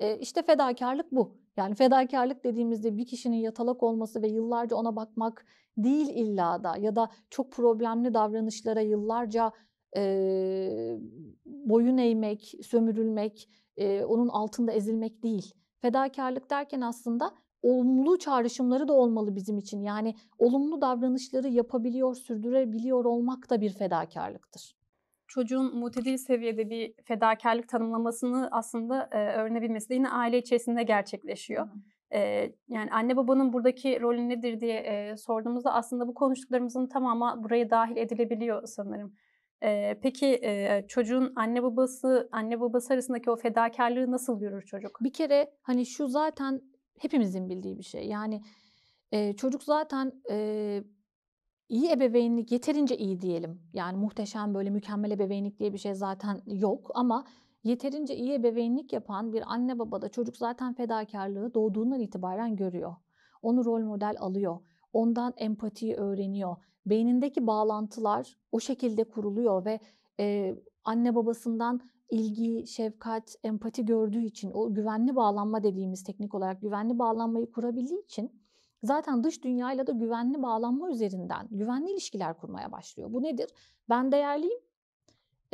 E, işte fedakarlık bu. Yani fedakarlık dediğimizde bir kişinin yatalak olması ve yıllarca ona bakmak değil illa da ya da çok problemli davranışlara yıllarca e, boyun eğmek, sömürülmek, e, onun altında ezilmek değil. Fedakarlık derken aslında olumlu çağrışımları da olmalı bizim için. Yani olumlu davranışları yapabiliyor, sürdürebiliyor olmak da bir fedakarlıktır çocuğun mutedil seviyede bir fedakarlık tanımlamasını aslında e, öğrenebilmesi de yine aile içerisinde gerçekleşiyor. Hı. yani anne babanın buradaki rolü nedir diye e, sorduğumuzda aslında bu konuştuklarımızın tamamı buraya dahil edilebiliyor sanırım. Ee, peki e, çocuğun anne babası anne babası arasındaki o fedakarlığı nasıl görür çocuk? Bir kere hani şu zaten hepimizin bildiği bir şey. Yani e, çocuk zaten e, İyi ebeveynlik yeterince iyi diyelim. Yani muhteşem böyle mükemmel ebeveynlik diye bir şey zaten yok ama yeterince iyi ebeveynlik yapan bir anne baba da çocuk zaten fedakarlığı doğduğundan itibaren görüyor. Onu rol model alıyor. Ondan empatiyi öğreniyor. Beynindeki bağlantılar o şekilde kuruluyor ve e, anne babasından ilgi, şefkat, empati gördüğü için o güvenli bağlanma dediğimiz teknik olarak güvenli bağlanmayı kurabildiği için zaten dış dünyayla da güvenli bağlanma üzerinden güvenli ilişkiler kurmaya başlıyor. Bu nedir? Ben değerliyim,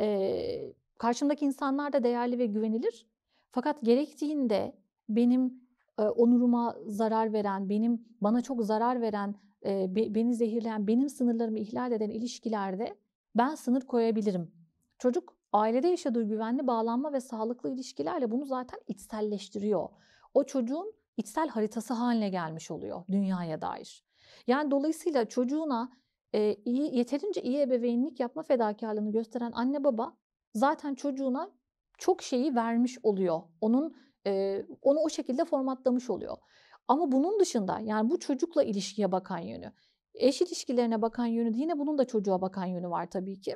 ee, karşımdaki insanlar da değerli ve güvenilir. Fakat gerektiğinde benim e, onuruma zarar veren, benim bana çok zarar veren, e, be, beni zehirleyen, benim sınırlarımı ihlal eden ilişkilerde ben sınır koyabilirim. Çocuk ailede yaşadığı güvenli bağlanma ve sağlıklı ilişkilerle bunu zaten içselleştiriyor. O çocuğun içsel haritası haline gelmiş oluyor dünyaya dair. Yani dolayısıyla çocuğuna e, iyi yeterince iyi ebeveynlik yapma fedakarlığını gösteren anne baba zaten çocuğuna çok şeyi vermiş oluyor. Onun e, onu o şekilde formatlamış oluyor. Ama bunun dışında yani bu çocukla ilişkiye bakan yönü, eş ilişkilerine bakan yönü yine bunun da çocuğa bakan yönü var tabii ki.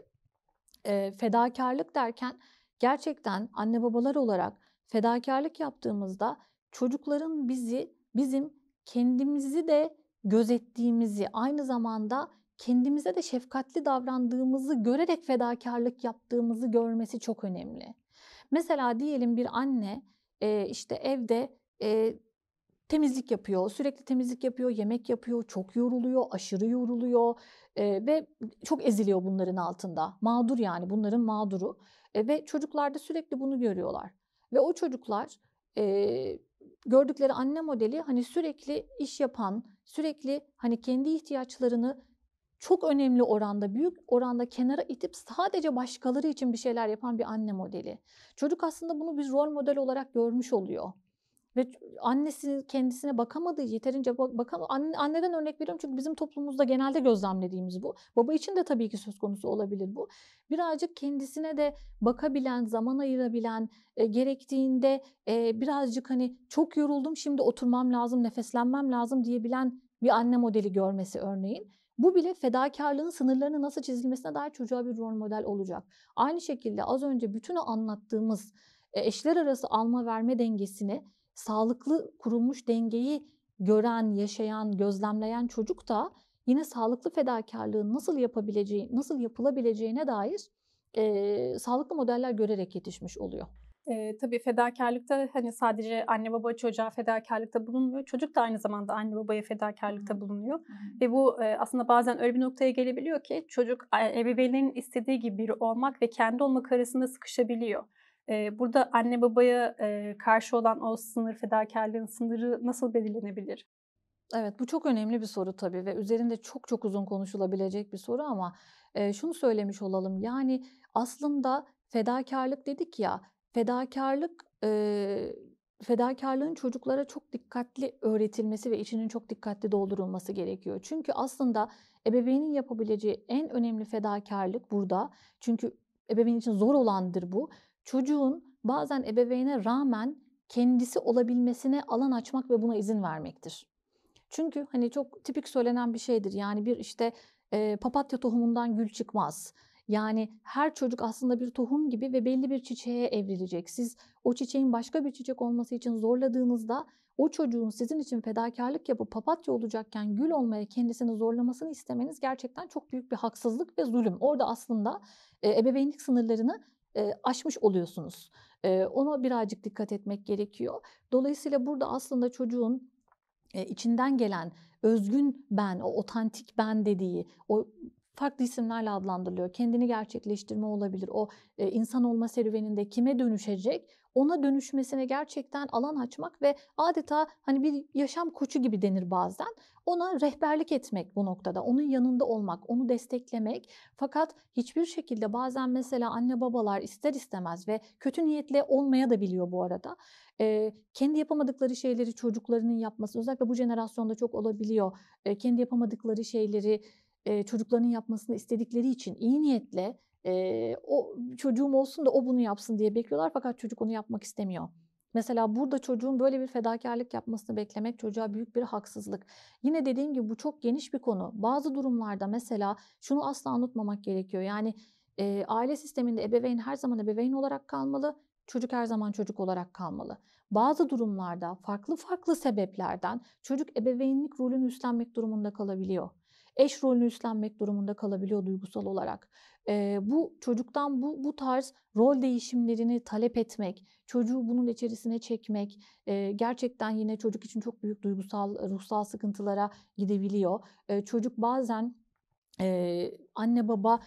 E, fedakarlık derken gerçekten anne babalar olarak fedakarlık yaptığımızda çocukların bizi, bizim kendimizi de gözettiğimizi, aynı zamanda kendimize de şefkatli davrandığımızı görerek fedakarlık yaptığımızı görmesi çok önemli. Mesela diyelim bir anne e, işte evde e, temizlik yapıyor, sürekli temizlik yapıyor, yemek yapıyor, çok yoruluyor, aşırı yoruluyor e, ve çok eziliyor bunların altında. Mağdur yani bunların mağduru ve çocuklar da sürekli bunu görüyorlar. Ve o çocuklar gördükleri anne modeli hani sürekli iş yapan, sürekli hani kendi ihtiyaçlarını çok önemli oranda, büyük oranda kenara itip sadece başkaları için bir şeyler yapan bir anne modeli. Çocuk aslında bunu bir rol model olarak görmüş oluyor. Ve annesi kendisine bakamadığı yeterince bak, bakamadı. Anne, anneden örnek veriyorum çünkü bizim toplumumuzda genelde gözlemlediğimiz bu. Baba için de tabii ki söz konusu olabilir bu. Birazcık kendisine de bakabilen, zaman ayırabilen, e, gerektiğinde e, birazcık hani çok yoruldum şimdi oturmam lazım, nefeslenmem lazım diyebilen bir anne modeli görmesi örneğin. Bu bile fedakarlığın sınırlarını nasıl çizilmesine dair çocuğa bir rol model olacak. Aynı şekilde az önce bütün o anlattığımız e, eşler arası alma verme dengesini sağlıklı kurulmuş dengeyi gören, yaşayan, gözlemleyen çocuk da yine sağlıklı fedakarlığın nasıl yapabileceği, nasıl yapılabileceğine dair e, sağlıklı modeller görerek yetişmiş oluyor. E, tabii fedakarlıkta hani sadece anne baba çocuğa fedakarlıkta bulunmuyor. Çocuk da aynı zamanda anne babaya fedakarlıkta bulunuyor. Hmm. Ve bu e, aslında bazen öyle bir noktaya gelebiliyor ki çocuk ebeveynlerin istediği gibi biri olmak ve kendi olmak arasında sıkışabiliyor. Burada anne babaya karşı olan o sınır, fedakarlığın sınırı nasıl belirlenebilir? Evet bu çok önemli bir soru tabii ve üzerinde çok çok uzun konuşulabilecek bir soru ama şunu söylemiş olalım. Yani aslında fedakarlık dedik ya fedakarlık fedakarlığın çocuklara çok dikkatli öğretilmesi ve içinin çok dikkatli doldurulması gerekiyor. Çünkü aslında ebeveynin yapabileceği en önemli fedakarlık burada. Çünkü ebeveyn için zor olandır bu çocuğun bazen ebeveyne rağmen kendisi olabilmesine alan açmak ve buna izin vermektir. Çünkü hani çok tipik söylenen bir şeydir. Yani bir işte e, papatya tohumundan gül çıkmaz. Yani her çocuk aslında bir tohum gibi ve belli bir çiçeğe evrilecek. Siz o çiçeğin başka bir çiçek olması için zorladığınızda o çocuğun sizin için fedakarlık yapıp papatya olacakken gül olmaya kendisini zorlamasını istemeniz gerçekten çok büyük bir haksızlık ve zulüm. Orada aslında ebeveynlik sınırlarını e, aşmış oluyorsunuz. E, ona birazcık dikkat etmek gerekiyor. Dolayısıyla burada aslında çocuğun e, içinden gelen özgün ben, o otantik ben dediği, o farklı isimlerle adlandırılıyor. Kendini gerçekleştirme olabilir. O e, insan olma serüveninde kime dönüşecek? Ona dönüşmesine gerçekten alan açmak ve adeta hani bir yaşam koçu gibi denir bazen. Ona rehberlik etmek bu noktada. Onun yanında olmak, onu desteklemek. Fakat hiçbir şekilde bazen mesela anne babalar ister istemez ve kötü niyetle olmaya da biliyor bu arada. E, kendi yapamadıkları şeyleri çocuklarının yapması özellikle bu jenerasyonda çok olabiliyor. E, kendi yapamadıkları şeyleri e, çocuklarının yapmasını istedikleri için iyi niyetle e, o çocuğum olsun da o bunu yapsın diye bekliyorlar fakat çocuk onu yapmak istemiyor. Mesela burada çocuğun böyle bir fedakarlık yapmasını beklemek çocuğa büyük bir haksızlık. Yine dediğim gibi bu çok geniş bir konu. Bazı durumlarda mesela şunu asla unutmamak gerekiyor. Yani e, aile sisteminde ebeveyn her zaman ebeveyn olarak kalmalı, çocuk her zaman çocuk olarak kalmalı. Bazı durumlarda farklı farklı sebeplerden çocuk ebeveynlik rolünü üstlenmek durumunda kalabiliyor eş rolünü üstlenmek durumunda kalabiliyor duygusal olarak. E, bu çocuktan bu, bu tarz rol değişimlerini talep etmek, çocuğu bunun içerisine çekmek e, gerçekten yine çocuk için çok büyük duygusal, ruhsal sıkıntılara gidebiliyor. E, çocuk bazen e, anne baba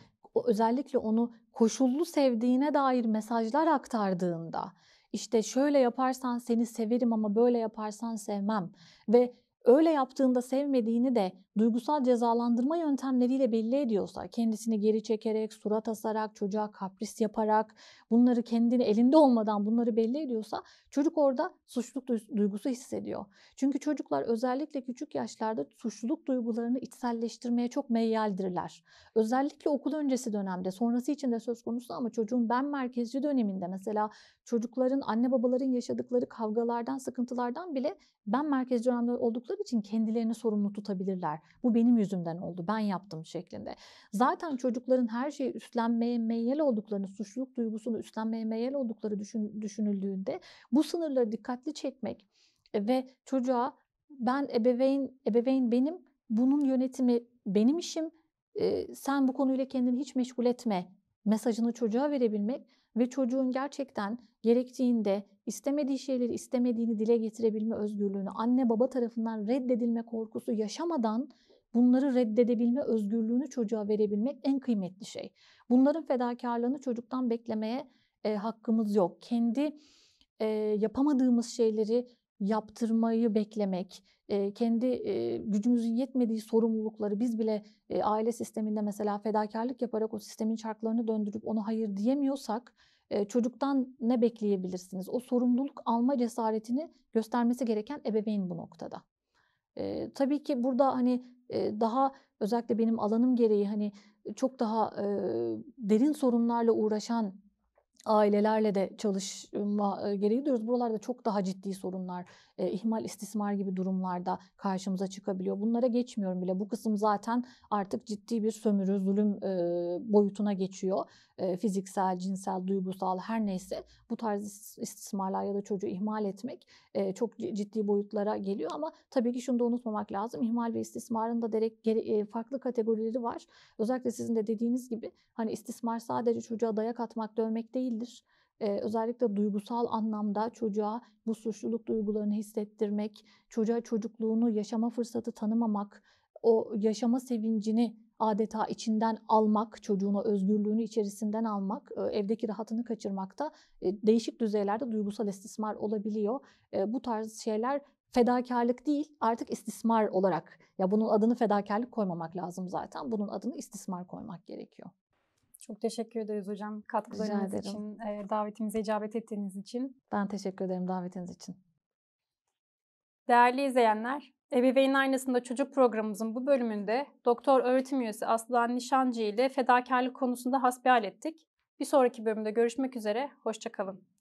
özellikle onu koşullu sevdiğine dair mesajlar aktardığında işte şöyle yaparsan seni severim ama böyle yaparsan sevmem ve öyle yaptığında sevmediğini de duygusal cezalandırma yöntemleriyle belli ediyorsa, kendisini geri çekerek, surat asarak, çocuğa kapris yaparak, bunları kendini elinde olmadan bunları belli ediyorsa çocuk orada suçluluk duygusu hissediyor. Çünkü çocuklar özellikle küçük yaşlarda suçluluk duygularını içselleştirmeye çok meyyaldirler. Özellikle okul öncesi dönemde, sonrası için de söz konusu ama çocuğun ben merkezci döneminde mesela çocukların, anne babaların yaşadıkları kavgalardan, sıkıntılardan bile ben merkezci önemli oldukları için kendilerini sorumlu tutabilirler. Bu benim yüzümden oldu, ben yaptım şeklinde. Zaten çocukların her şeyi üstlenmeye meyel olduklarını, suçluluk duygusunu üstlenmeye meyel oldukları düşün, düşünüldüğünde bu sınırları dikkatli çekmek e, ve çocuğa ben ebeveyn, ebeveyn benim, bunun yönetimi benim işim, e, sen bu konuyla kendini hiç meşgul etme mesajını çocuğa verebilmek ve çocuğun gerçekten gerektiğinde istemediği şeyleri istemediğini dile getirebilme özgürlüğünü, anne baba tarafından reddedilme korkusu yaşamadan bunları reddedebilme özgürlüğünü çocuğa verebilmek en kıymetli şey. Bunların fedakarlığını çocuktan beklemeye e, hakkımız yok. Kendi e, yapamadığımız şeyleri yaptırmayı beklemek, e, kendi e, gücümüzün yetmediği sorumlulukları biz bile e, aile sisteminde mesela fedakarlık yaparak o sistemin çarklarını döndürüp ona hayır diyemiyorsak çocuktan ne bekleyebilirsiniz? O sorumluluk alma cesaretini göstermesi gereken ebeveyn bu noktada. E, tabii ki burada hani e, daha özellikle benim alanım gereği hani çok daha e, derin sorunlarla uğraşan ailelerle de çalışma gereği duyuyoruz. Buralarda çok daha ciddi sorunlar, ihmal, istismar gibi durumlarda karşımıza çıkabiliyor. Bunlara geçmiyorum bile. Bu kısım zaten artık ciddi bir sömürü, zulüm boyutuna geçiyor. Fiziksel, cinsel, duygusal her neyse bu tarz istismarlar ya da çocuğu ihmal etmek çok ciddi boyutlara geliyor ama tabii ki şunu da unutmamak lazım. İhmal ve istismarın da direkt farklı kategorileri var. Özellikle sizin de dediğiniz gibi hani istismar sadece çocuğa dayak atmak, dövmek değil olabilir. Ee, özellikle duygusal anlamda çocuğa bu suçluluk duygularını hissettirmek, çocuğa çocukluğunu yaşama fırsatı tanımamak, o yaşama sevincini adeta içinden almak, çocuğuna özgürlüğünü içerisinden almak, evdeki rahatını kaçırmakta değişik düzeylerde duygusal istismar olabiliyor. Bu tarz şeyler fedakarlık değil artık istismar olarak ya bunun adını fedakarlık koymamak lazım zaten. Bunun adını istismar koymak gerekiyor. Çok teşekkür ederiz hocam katkılarınız için, e, davetimize icabet ettiğiniz için. Ben teşekkür ederim davetiniz için. Değerli izleyenler, Ebeveyn Aynası'nda çocuk programımızın bu bölümünde doktor öğretim üyesi Aslıhan Nişancı ile fedakarlık konusunda hasbihal ettik. Bir sonraki bölümde görüşmek üzere, hoşçakalın.